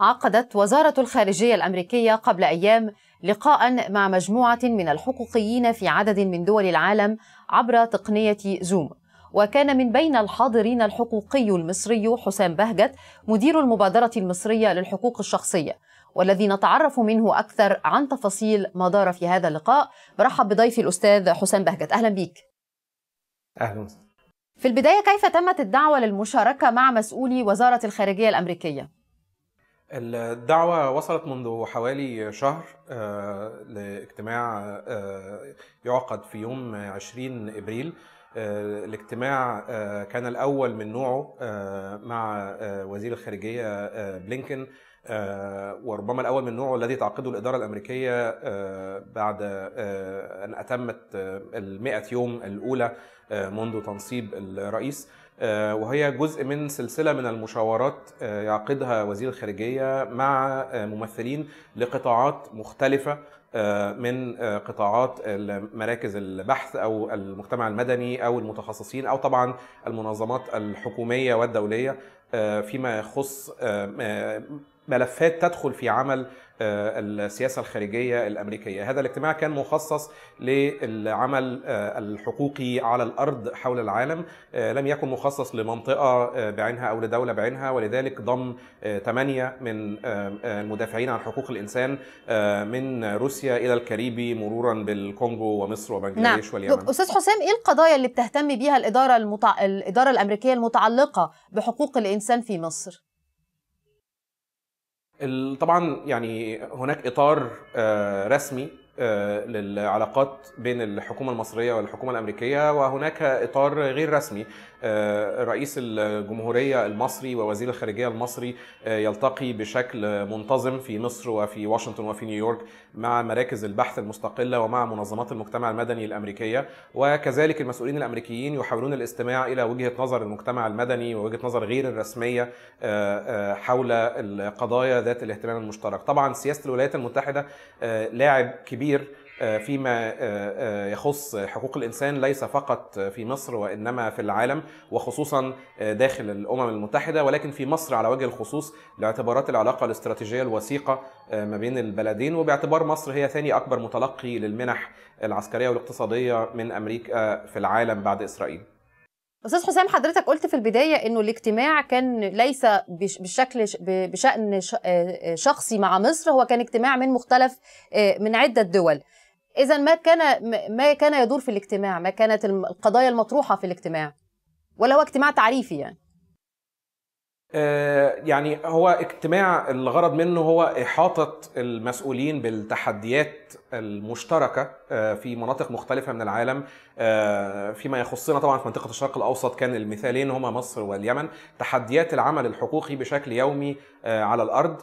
عقدت وزارة الخارجية الأمريكية قبل أيام لقاء مع مجموعة من الحقوقيين في عدد من دول العالم عبر تقنية زوم وكان من بين الحاضرين الحقوقي المصري حسام بهجت مدير المبادرة المصرية للحقوق الشخصية والذي نتعرف منه أكثر عن تفاصيل ما دار في هذا اللقاء برحب بضيفي الأستاذ حسام بهجت أهلا بك أهلا في البداية كيف تمت الدعوة للمشاركة مع مسؤولي وزارة الخارجية الأمريكية؟ الدعوة وصلت منذ حوالي شهر آه، لاجتماع آه، يعقد في يوم 20 إبريل آه، الاجتماع كان الأول من نوعه مع وزير الخارجية بلينكن وربما الأول من نوعه الذي تعقده الإدارة الأمريكية بعد أن أتمت المئة يوم الأولى منذ تنصيب الرئيس آه، وهي جزء من سلسله من المشاورات آه، يعقدها وزير الخارجيه مع آه، ممثلين لقطاعات مختلفه من قطاعات مراكز البحث او المجتمع المدني او المتخصصين او طبعا المنظمات الحكوميه والدوليه فيما يخص ملفات تدخل في عمل آه، السياسة الخارجية الأمريكية هذا الاجتماع كان مخصص للعمل آه، الحقوقي على الأرض حول العالم آه، لم يكن مخصص لمنطقة بعينها أو لدولة بعينها ولذلك ضم ثمانية من المدافعين عن حقوق الإنسان من روسيا إلى الكاريبي مرورا بالكونغو ومصر وبنجلاديش نعم. واليمن أستاذ حسام إيه القضايا اللي بتهتم بيها الإدارة, المتع... الإدارة الأمريكية المتعلقة بحقوق الإنسان في مصر؟ طبعا يعني هناك اطار آه، رسمي آه، للعلاقات بين الحكومه المصريه والحكومه الامريكيه وهناك اطار غير رسمي آه، رئيس الجمهوريه المصري ووزير الخارجيه المصري آه، يلتقي بشكل منتظم في مصر وفي واشنطن وفي نيويورك مع مراكز البحث المستقله ومع منظمات المجتمع المدني الامريكيه وكذلك المسؤولين الامريكيين يحاولون الاستماع الى وجهه نظر المجتمع المدني ووجهه نظر غير الرسميه حول القضايا ذات الاهتمام المشترك طبعا سياسه الولايات المتحده لاعب كبير كبير آه، فيما آه، آه، يخص حقوق الانسان ليس فقط في مصر وانما في العالم وخصوصا داخل الامم المتحده ولكن في مصر على وجه الخصوص لاعتبارات العلاقه الاستراتيجيه الوثيقه ما بين البلدين وباعتبار مصر هي ثاني اكبر متلقي للمنح العسكريه والاقتصاديه من امريكا في العالم بعد اسرائيل. استاذ حسام حضرتك قلت في البدايه انه الاجتماع كان ليس بالشكل بشان آه، آه، شخصي مع مصر هو كان اجتماع من مختلف آه، من عده دول اذا ما كان ما كان يدور في الاجتماع ما كانت القضايا المطروحه في الاجتماع ولا هو اجتماع تعريفي يعني آه، يعني هو اجتماع الغرض منه هو إحاطة المسؤولين بالتحديات المشتركة آه، في مناطق مختلفة من العالم آه، فيما يخصنا طبعا في منطقة الشرق الأوسط كان المثالين هما مصر واليمن تحديات العمل الحقوقي بشكل يومي على الأرض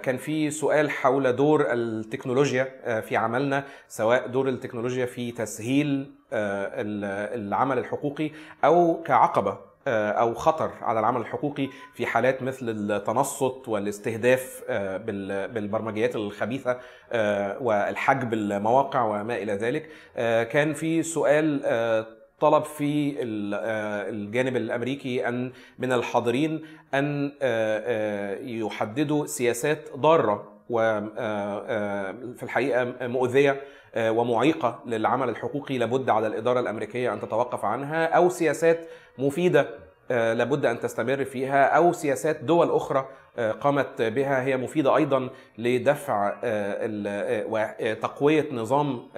كان في سؤال حول دور التكنولوجيا في عملنا سواء دور التكنولوجيا في تسهيل العمل الحقوقي أو كعقبة آه، او خطر على العمل الحقوقي في حالات مثل التنصت والاستهداف آه، بالبرمجيات الخبيثه آه، والحجب المواقع وما الى ذلك كان في سؤال طلب في الجانب الامريكي ان من الحاضرين ان يحددوا سياسات ضاره وفي الحقيقه مؤذيه آه، ومعيقه للعمل الحقوقي لابد على الاداره الامريكيه ان تتوقف عنها او سياسات مفيده آه، لابد ان تستمر فيها او سياسات دول اخرى آه، قامت بها هي مفيده ايضا لدفع آه، وتقويه نظام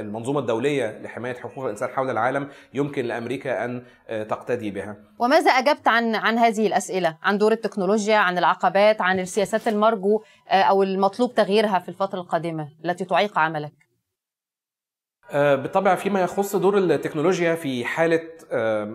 المنظومه الدوليه لحمايه حقوق الانسان حول العالم يمكن لامريكا ان تقتدي بها. وماذا اجبت عن عن هذه الاسئله؟ عن دور التكنولوجيا، عن العقبات، عن السياسات المرجو او المطلوب تغييرها في الفتره القادمه التي تعيق عملك؟ آه، بالطبع فيما يخص دور التكنولوجيا في حالة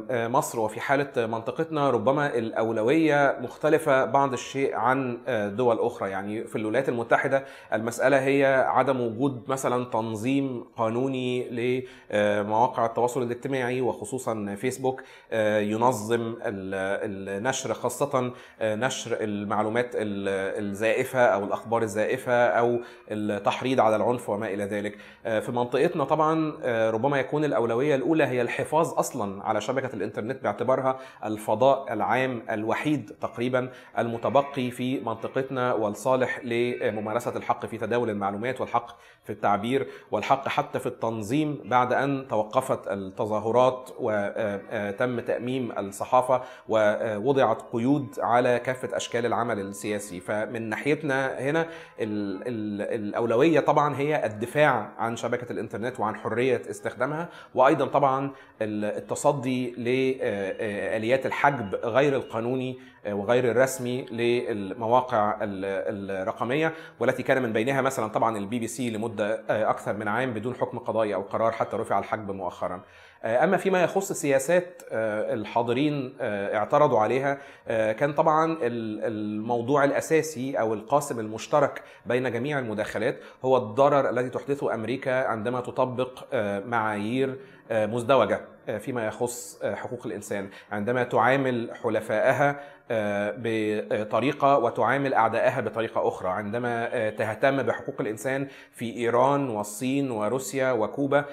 مصر وفي حالة منطقتنا ربما الأولوية مختلفة بعض الشيء عن آه، دول أخرى يعني في الولايات المتحدة المسألة هي عدم وجود مثلا تنظيم قانوني لمواقع التواصل الاجتماعي وخصوصا فيسبوك آه، ينظم النشر خاصة نشر المعلومات الزائفة أو الأخبار الزائفة أو التحريض على العنف وما إلى ذلك في منطقتنا طبعا طبعا آه، ربما يكون الاولويه الاولى هي الحفاظ اصلا على شبكه الانترنت باعتبارها الفضاء العام الوحيد تقريبا المتبقي في منطقتنا والصالح لممارسه الحق في تداول المعلومات والحق في التعبير والحق حتى في التنظيم بعد ان توقفت التظاهرات وتم آه، آه، تاميم الصحافه ووضعت قيود على كافه اشكال العمل السياسي فمن ناحيتنا هنا الاولويه طبعا هي الدفاع عن شبكه الانترنت وعن عن حريه استخدامها وايضا طبعا التصدي لاليات الحجب غير القانوني وغير الرسمي للمواقع الرقميه والتي كان من بينها مثلا طبعا البي بي سي لمده اكثر من عام بدون حكم قضائي او قرار حتى رفع الحجب مؤخرا. آه، اما فيما يخص سياسات آه، الحاضرين آه، اعترضوا عليها كان طبعا الموضوع الاساسي او القاسم المشترك بين جميع المداخلات هو الضرر الذي تحدثه امريكا عندما تطبق معايير آه، مزدوجه آه، فيما يخص آه، حقوق الانسان عندما تعامل حلفائها بطريقه وتعامل اعدائها بطريقه اخرى عندما تهتم بحقوق الانسان في ايران والصين وروسيا وكوبا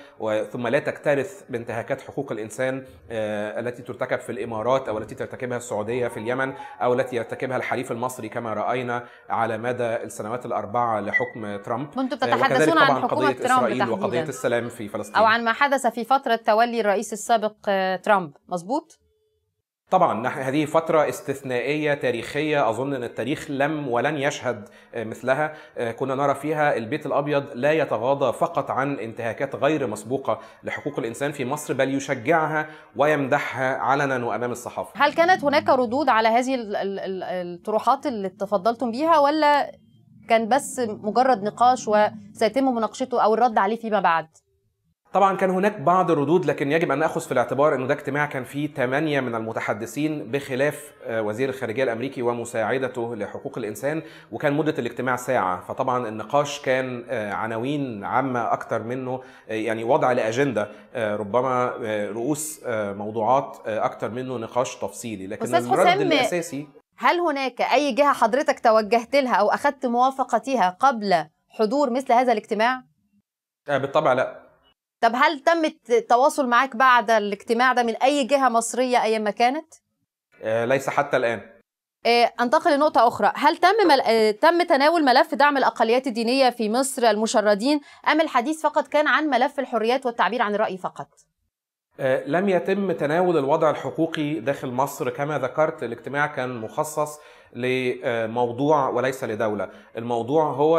ثم لا تكترث بانتهاكات حقوق الانسان التي ترتكب في الامارات او التي ترتكبها السعوديه في اليمن او التي يرتكبها الحليف المصري كما راينا على مدى السنوات الاربعه لحكم ترامب وكذلك تتحدثون عن حكومه ترامب وقضيه السلام في فلسطين او عن ما حدث في فتره فترة تولي الرئيس السابق آه، ترامب مظبوط؟ طبعا هذه فترة استثنائية تاريخية أظن أن التاريخ لم ولن يشهد آه، مثلها آه، كنا نرى فيها البيت الأبيض لا يتغاضى فقط عن انتهاكات غير مسبوقة لحقوق الإنسان في مصر بل يشجعها ويمدحها علنا وأمام الصحافة هل كانت هناك ردود على هذه الطروحات اللي تفضلتم بيها ولا كان بس مجرد نقاش وسيتم مناقشته أو الرد عليه فيما بعد؟ طبعا كان هناك بعض الردود لكن يجب ان ناخذ في الاعتبار انه ده اجتماع كان فيه ثمانيه من المتحدثين بخلاف آه، وزير الخارجيه الامريكي ومساعدته لحقوق الانسان وكان مده الاجتماع ساعه فطبعا النقاش كان آه، عناوين عامه اكتر منه آه، يعني وضع لاجنده ربما رؤوس موضوعات اكتر منه نقاش تفصيلي لكن الرد الاساسي هل هناك اي جهه حضرتك توجهت لها او اخذت موافقتها قبل حضور مثل هذا الاجتماع؟ بالطبع لا طب هل تم التواصل معاك بعد الاجتماع ده من اي جهه مصريه ايا ما كانت؟ آه، ليس حتى الان آه، انتقل لنقطة أخرى، هل تم مل... آه، تم تناول ملف دعم الأقليات الدينية في مصر المشردين أم الحديث فقط كان عن ملف الحريات والتعبير عن الرأي فقط؟ لم يتم تناول الوضع الحقوقي داخل مصر كما ذكرت الاجتماع كان مخصص لموضوع وليس لدولة، الموضوع هو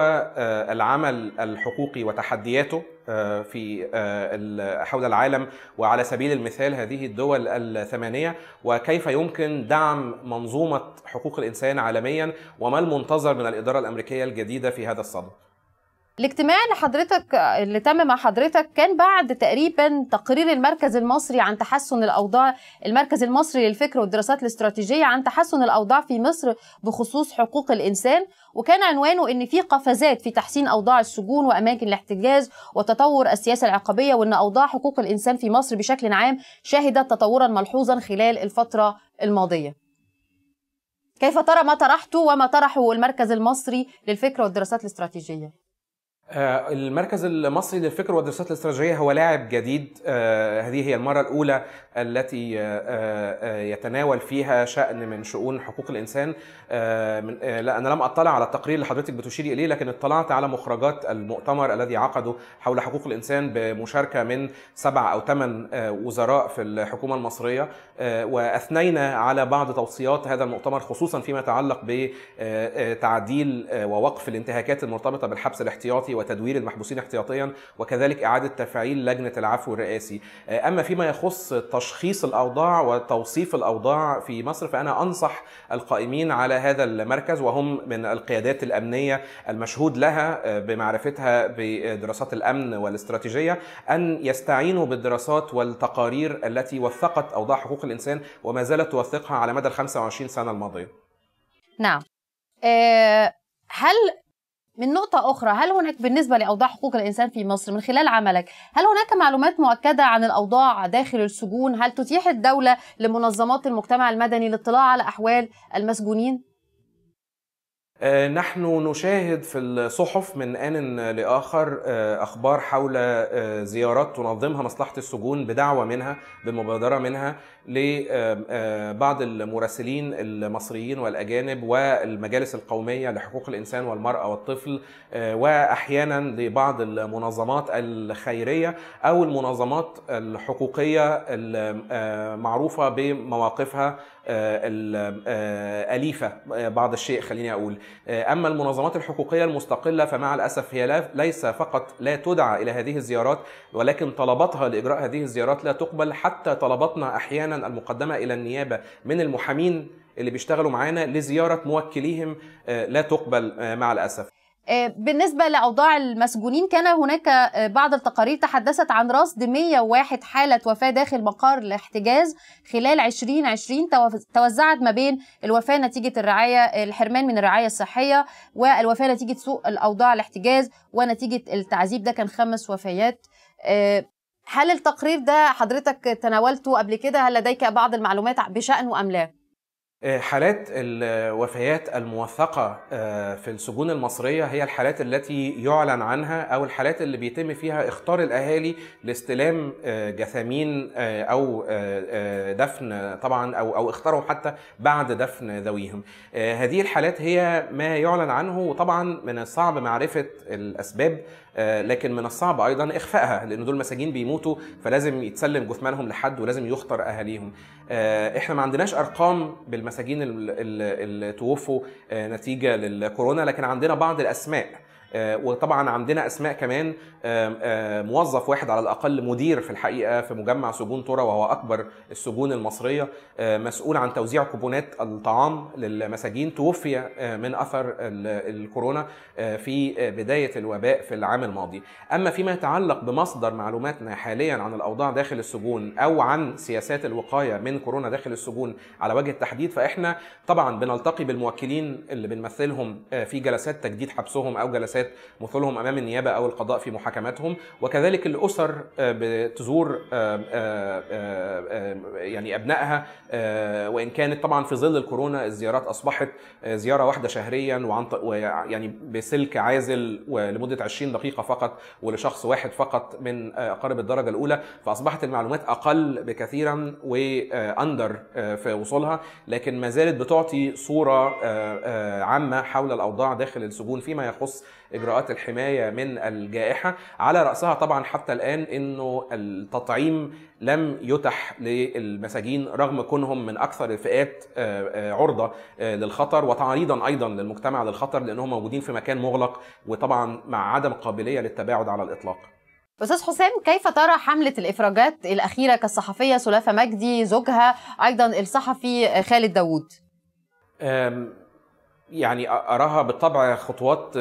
العمل الحقوقي وتحدياته آه، في آه، حول العالم وعلى سبيل المثال هذه الدول الثمانية وكيف يمكن دعم منظومة حقوق الإنسان عالميا وما المنتظر من الإدارة الأمريكية الجديدة في هذا الصدد الاجتماع اللي حضرتك اللي تم مع حضرتك كان بعد تقريبا تقرير المركز المصري عن تحسن الاوضاع المركز المصري للفكر والدراسات الاستراتيجيه عن تحسن الاوضاع في مصر بخصوص حقوق الانسان وكان عنوانه ان في قفزات في تحسين اوضاع السجون واماكن الاحتجاز وتطور السياسه العقابيه وان اوضاع حقوق الانسان في مصر بشكل عام شهدت تطورا ملحوظا خلال الفتره الماضيه كيف ترى ما طرحته وما طرحه المركز المصري للفكر والدراسات الاستراتيجيه آه، المركز المصري للفكر والدراسات الاستراتيجيه هو لاعب جديد آه، هذه هي المره الاولى التي آه، يتناول فيها شان من شؤون حقوق الانسان لا انا لم اطلع على التقرير اللي حضرتك بتشيري اليه لكن اطلعت على مخرجات المؤتمر الذي عقده حول حقوق الانسان بمشاركه من سبع او ثمان وزراء في الحكومه المصريه واثنينا على بعض توصيات هذا المؤتمر خصوصا فيما يتعلق بتعديل ووقف الانتهاكات المرتبطه بالحبس الاحتياطي وتدوير المحبوسين احتياطيا وكذلك إعادة تفعيل لجنة العفو الرئاسي آه، أما فيما يخص تشخيص الأوضاع وتوصيف الأوضاع في مصر فأنا أنصح القائمين على هذا المركز وهم من القيادات الأمنية المشهود لها آه، بمعرفتها بدراسات الأمن والاستراتيجية أن يستعينوا بالدراسات والتقارير التي وثقت أوضاع حقوق الإنسان وما زالت توثقها على مدى ال 25 سنة الماضية نعم آه، هل من نقطة أخرى هل هناك بالنسبة لأوضاع حقوق الإنسان في مصر من خلال عملك هل هناك معلومات مؤكدة عن الأوضاع داخل السجون هل تتيح الدولة لمنظمات المجتمع المدني الاطلاع على أحوال المسجونين؟ آه، نحن نشاهد في الصحف من آن لآخر آه، أخبار حول آه، زيارات تنظمها مصلحة السجون بدعوة منها بمبادرة منها لبعض المراسلين المصريين والأجانب والمجالس القومية لحقوق الإنسان والمرأة والطفل وأحيانا لبعض المنظمات الخيرية أو المنظمات الحقوقية المعروفة بمواقفها آه، آه، أليفة آه، بعض الشيء خليني أقول أما المنظمات الحقوقية المستقلة فمع الأسف هي ليس فقط لا تدعى إلى هذه الزيارات ولكن طلباتها لإجراء هذه الزيارات لا تقبل حتى طلباتنا أحيانا المقدمة إلى النيابة من المحامين اللي بيشتغلوا معانا لزيارة موكليهم لا تقبل مع الأسف آه، بالنسبة لأوضاع المسجونين كان هناك آه، بعض التقارير تحدثت عن رصد 101 حالة وفاة داخل مقر الاحتجاز خلال 2020 توزعت ما بين الوفاة نتيجة الرعاية آه، الحرمان من الرعاية الصحية والوفاة نتيجة سوء الأوضاع الاحتجاز ونتيجة التعذيب ده كان خمس وفيات هل التقرير ده حضرتك تناولته قبل كده هل لديك بعض المعلومات بشأنه أم لا؟ آه، حالات الوفيات الموثقة آه، في السجون المصرية هي الحالات التي يعلن عنها أو الحالات اللي بيتم فيها اختار الأهالي لاستلام آه، جثامين أو دفن طبعا أو أو اختاروا حتى بعد دفن ذويهم. هذه الحالات هي ما يعلن عنه وطبعا من الصعب معرفة الأسباب آه، لكن من الصعب ايضا اخفائها لان دول مساجين بيموتوا فلازم يتسلم جثمانهم لحد ولازم يخطر اهاليهم آه، احنا ما عندناش ارقام بالمساجين اللي توفوا آه، نتيجه للكورونا لكن عندنا بعض الاسماء آه، وطبعا عندنا اسماء كمان موظف واحد على الاقل مدير في الحقيقه في مجمع سجون ترى وهو اكبر السجون المصريه آه، مسؤول عن توزيع كوبونات الطعام للمساجين توفي آه، من اثر الكورونا في بدايه الوباء في العام الماضي اما فيما يتعلق بمصدر معلوماتنا حاليا عن الاوضاع داخل السجون او عن سياسات الوقايه من كورونا داخل السجون على وجه التحديد فاحنا طبعا بنلتقي بالموكلين اللي بنمثلهم في جلسات تجديد حبسهم او جلسات الجلسات مثولهم امام النيابه او القضاء في محاكماتهم وكذلك الاسر آه، بتزور آه، آه، يعني ابنائها وان كانت طبعا في ظل الكورونا الزيارات اصبحت زياره واحده شهريا وعن يعني بسلك عازل لمده 20 دقيقه فقط ولشخص واحد فقط من اقارب الدرجه الاولى فاصبحت المعلومات اقل بكثيرا واندر في وصولها لكن ما زالت بتعطي صوره عامه حول الاوضاع داخل السجون فيما يخص اجراءات الحمايه من الجائحه على راسها طبعا حتى الان انه التطعيم لم يتح للمساجين رغم كونهم من اكثر الفئات آه، آه، عرضه آه، للخطر وتعريضا ايضا للمجتمع للخطر لانهم موجودين في مكان مغلق وطبعا مع عدم قابليه للتباعد على الاطلاق استاذ حسام كيف ترى حمله الافراجات الاخيره كالصحفيه سلافه مجدي زوجها ايضا الصحفي خالد داوود يعني اراها بالطبع خطوات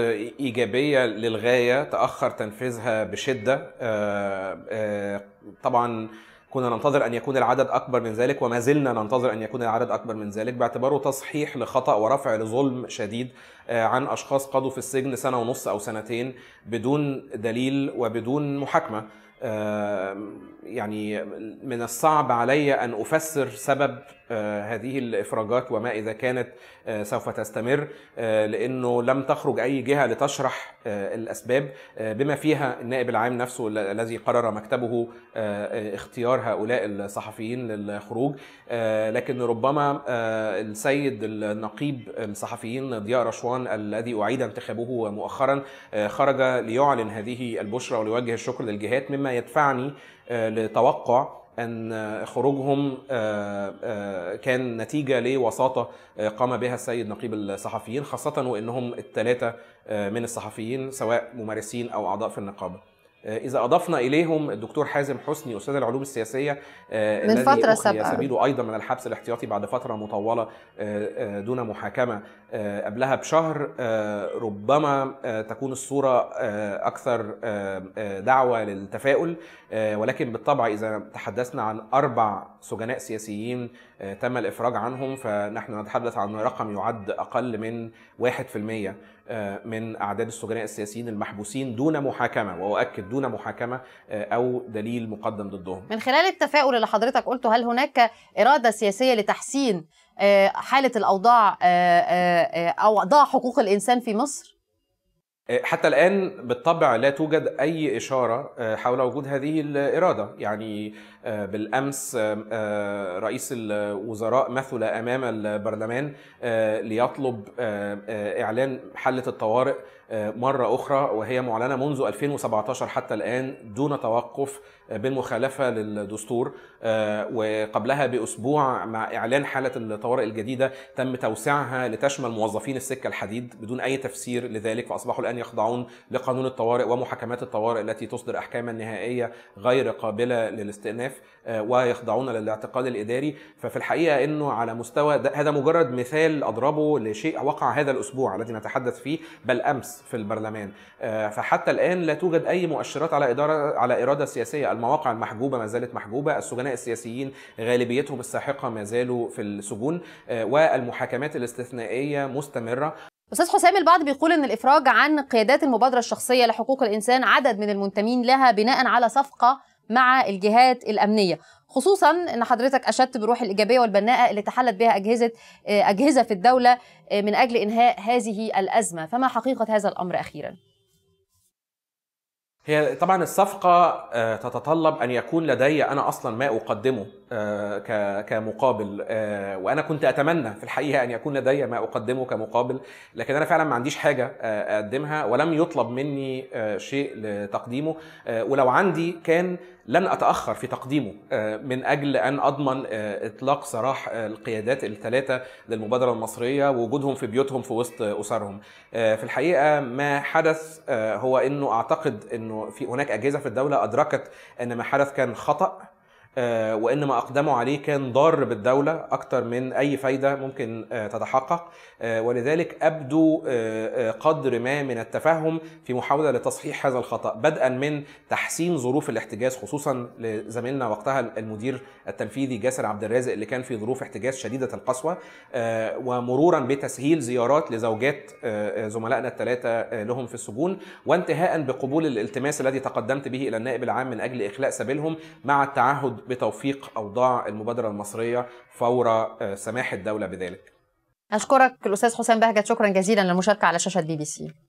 ايجابيه للغايه تاخر تنفيذها بشده آه، آه، طبعا كنا ننتظر ان يكون العدد اكبر من ذلك وما زلنا ننتظر ان يكون العدد اكبر من ذلك باعتباره تصحيح لخطا ورفع لظلم شديد آه، عن اشخاص قضوا في السجن سنه ونص او سنتين بدون دليل وبدون محاكمه يعني من الصعب علي ان افسر سبب آه، هذه الافراجات وما اذا كانت آه، سوف تستمر آه، لانه لم تخرج اي جهه لتشرح الاسباب بما فيها النائب العام نفسه الذي قرر مكتبه اختيار هؤلاء الصحفيين للخروج لكن ربما السيد النقيب الصحفيين ضياء رشوان الذي اعيد انتخابه مؤخرا خرج ليعلن هذه البشرى وليوجه الشكر للجهات مما يدفعني لتوقع ان آه، خروجهم آه، آه، كان نتيجه لوساطه قام بها السيد نقيب الصحفيين خاصه وانهم الثلاثه من الصحفيين سواء ممارسين او اعضاء في النقابه آه، اذا اضفنا اليهم الدكتور حازم حسني استاذ العلوم السياسيه آه، من فتره سابقه سبيله ايضا من الحبس الاحتياطي بعد فتره مطوله آه، دون محاكمه قبلها بشهر ربما تكون الصوره اكثر دعوه للتفاؤل ولكن بالطبع اذا تحدثنا عن اربع سجناء سياسيين تم الافراج عنهم فنحن نتحدث عن رقم يعد اقل من 1% آه، من اعداد السجناء السياسيين المحبوسين دون محاكمه واؤكد دون محاكمه آه، او دليل مقدم ضدهم. من خلال التفاؤل اللي حضرتك قلته هل هناك اراده سياسيه لتحسين آه، حاله الاوضاع او اوضاع حقوق الانسان في مصر؟ حتى الآن بالطبع لا توجد أي إشارة آه، حول وجود هذه الإرادة يعني آه، بالأمس آه، رئيس الوزراء مثل أمام البرلمان ليطلب إعلان حالة الطوارئ مرة أخرى وهي معلنة منذ 2017 حتى الآن دون توقف آه، بالمخالفة للدستور آه، وقبلها بأسبوع مع إعلان حالة الطوارئ الجديدة تم توسيعها لتشمل موظفين السكة الحديد بدون أي تفسير لذلك فأصبحوا الآن يخضعون لقانون الطوارئ ومحاكمات الطوارئ التي تصدر أحكاما نهائية غير قابلة للاستئناف آه، ويخضعون للاعتقال الإداري ففي الحقيقة أنه على مستوى هذا مجرد مثال أضربه لشيء وقع هذا الأسبوع الذي نتحدث فيه بل أمس في البرلمان آه، فحتى الان لا توجد اي مؤشرات على اداره على اراده سياسيه المواقع المحجوبه ما زالت محجوبه السجناء السياسيين غالبيتهم الساحقه ما زالوا في السجون آه، والمحاكمات الاستثنائيه مستمره استاذ حسام البعض بيقول ان الافراج عن قيادات المبادره الشخصيه لحقوق الانسان عدد من المنتمين لها بناء على صفقه مع الجهات الامنيه خصوصا ان حضرتك اشدت بالروح الايجابيه والبناءه اللي تحلت بها اجهزه آه، اجهزه في الدوله آه، من اجل انهاء هذه الازمه فما حقيقه هذا الامر اخيرا هي طبعا الصفقة آه، تتطلب أن يكون لدي أنا أصلا ما أقدمه كمقابل وأنا كنت أتمنى في الحقيقة أن يكون لدي ما أقدمه كمقابل لكن أنا فعلا ما عنديش حاجة أقدمها ولم يطلب مني شيء لتقديمه ولو عندي كان لن اتاخر في تقديمه آه، من اجل ان اضمن آه، اطلاق سراح آه، القيادات الثلاثه للمبادره المصريه ووجودهم في بيوتهم في وسط اسرهم. في الحقيقه ما حدث هو انه اعتقد انه في هناك اجهزه في الدوله ادركت ان ما حدث كان خطا آه، وان ما اقدموا عليه كان ضار بالدوله اكثر من اي فايده ممكن آه، تتحقق آه، ولذلك ابدوا قدر ما من التفهم في محاوله لتصحيح هذا الخطا بدءا من تحسين ظروف الاحتجاز خصوصا لزميلنا وقتها المدير التنفيذي جاسر عبد الرازق اللي كان في ظروف احتجاز شديده القسوه ومرورا بتسهيل زيارات لزوجات زملائنا الثلاثه لهم في السجون وانتهاء بقبول الالتماس الذي تقدمت به الى النائب العام من اجل اخلاء سبيلهم مع التعهد بتوفيق أوضاع المبادرة المصرية فور آه، سماح الدولة بذلك أشكرك الأستاذ حسام بهجت شكرا جزيلا للمشاركة على شاشة بي بي سي